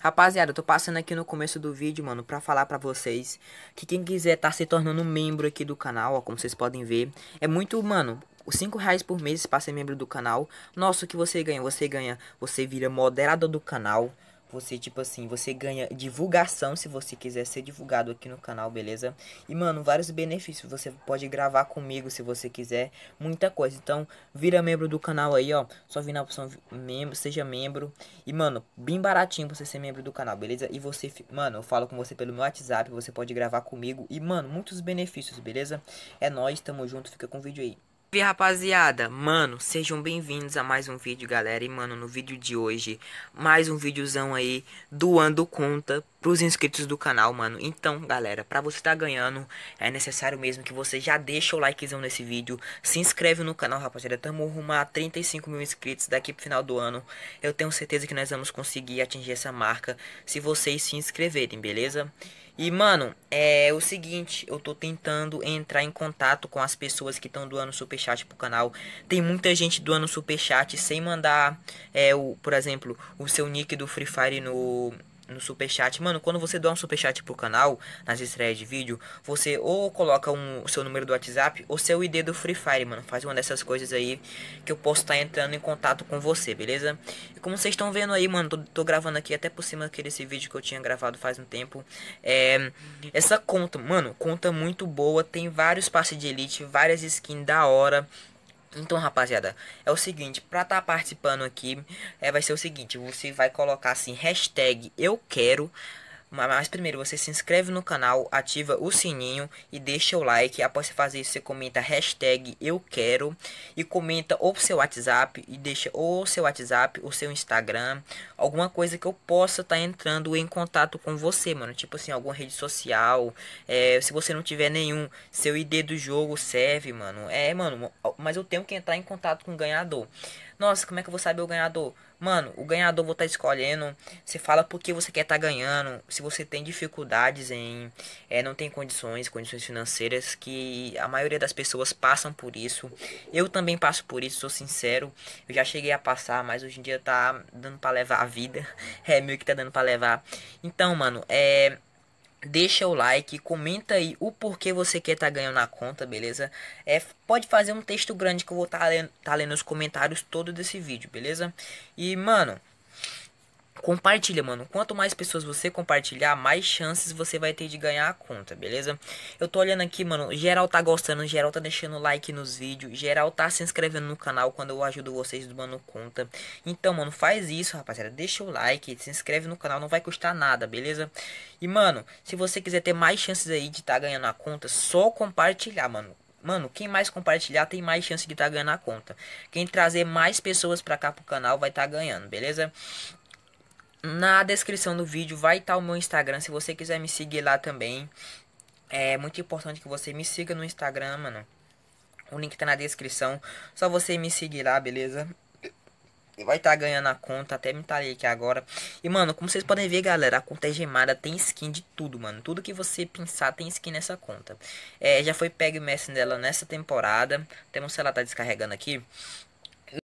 Rapaziada, eu tô passando aqui no começo do vídeo, mano, pra falar pra vocês que quem quiser tá se tornando membro aqui do canal, ó, como vocês podem ver, é muito, mano, os 5 reais por mês pra ser membro do canal. Nossa, o que você ganha? Você ganha, você vira moderador do canal, você, tipo assim, você ganha divulgação se você quiser ser divulgado aqui no canal, beleza? E, mano, vários benefícios. Você pode gravar comigo se você quiser. Muita coisa. Então, vira membro do canal aí, ó. Só vir na opção membro, seja membro. E, mano, bem baratinho você ser membro do canal, beleza? E você, mano, eu falo com você pelo meu WhatsApp. Você pode gravar comigo. E, mano, muitos benefícios, beleza? É nóis, tamo junto. Fica com o vídeo aí. Salve rapaziada, mano, sejam bem-vindos a mais um vídeo galera E mano, no vídeo de hoje, mais um videozão aí doando conta pros inscritos do canal, mano Então galera, pra você tá ganhando, é necessário mesmo que você já deixa o likezão nesse vídeo Se inscreve no canal rapaziada, tamo rumo a 35 mil inscritos daqui pro final do ano Eu tenho certeza que nós vamos conseguir atingir essa marca se vocês se inscreverem, beleza? E, mano, é o seguinte, eu tô tentando entrar em contato com as pessoas que estão doando superchat pro canal. Tem muita gente doando superchat sem mandar, é, o, por exemplo, o seu nick do Free Fire no, no superchat. Mano, quando você doa um superchat pro canal, nas estreias de vídeo, você ou coloca um, o seu número do WhatsApp ou seu ID do Free Fire, mano. Faz uma dessas coisas aí que eu posso estar tá entrando em contato com você, beleza? E como vocês estão vendo aí, mano, tô, tô, gravando aqui até por cima daquele esse vídeo que eu tinha gravado faz um tempo. É, essa conta, mano, conta muito boa. Tem vários passes de elite, várias skins da hora. Então, rapaziada, é o seguinte, pra tá participando aqui, é, vai ser o seguinte, você vai colocar assim, hashtag eu quero mas primeiro você se inscreve no canal, ativa o sininho e deixa o like. Após você fazer isso, você comenta hashtag eu quero e comenta ou seu WhatsApp e deixa ou seu WhatsApp, o seu Instagram, alguma coisa que eu possa estar tá entrando em contato com você, mano. Tipo assim, alguma rede social. É, se você não tiver nenhum, seu ID do jogo serve, mano. É, mano, mas eu tenho que entrar em contato com o ganhador. Nossa, como é que eu vou saber o ganhador? Mano, o ganhador vou estar tá escolhendo. Você fala por que você quer estar tá ganhando. Se você tem dificuldades em. É, não tem condições, condições financeiras, que a maioria das pessoas passam por isso. Eu também passo por isso, sou sincero. Eu já cheguei a passar, mas hoje em dia tá dando pra levar a vida. É meio que tá dando pra levar. Então, mano, é deixa o like, comenta aí o porquê você quer estar tá ganhando na conta, beleza? É, pode fazer um texto grande que eu vou estar tá lendo, tá lendo comentários todo desse vídeo, beleza? E, mano, Compartilha, mano. Quanto mais pessoas você compartilhar, mais chances você vai ter de ganhar a conta, beleza? Eu tô olhando aqui, mano. Geral tá gostando, geral tá deixando like nos vídeos, geral tá se inscrevendo no canal quando eu ajudo vocês mano conta. Então, mano, faz isso, rapaziada. Deixa o like, se inscreve no canal, não vai custar nada, beleza? E, mano, se você quiser ter mais chances aí de tá ganhando a conta, só compartilhar, mano. Mano, quem mais compartilhar tem mais chance de tá ganhando a conta. Quem trazer mais pessoas pra cá pro canal vai tá ganhando, beleza? Na descrição do vídeo vai estar tá o meu Instagram, se você quiser me seguir lá também. É muito importante que você me siga no Instagram, mano. O link tá na descrição. Só você me seguir lá, beleza? vai estar tá ganhando a conta, até me talei tá aqui agora. E, mano, como vocês podem ver, galera, a conta é gemada, tem skin de tudo, mano. Tudo que você pensar tem skin nessa conta. É, já foi o mestre dela nessa temporada. Temos, sei lá, tá descarregando aqui.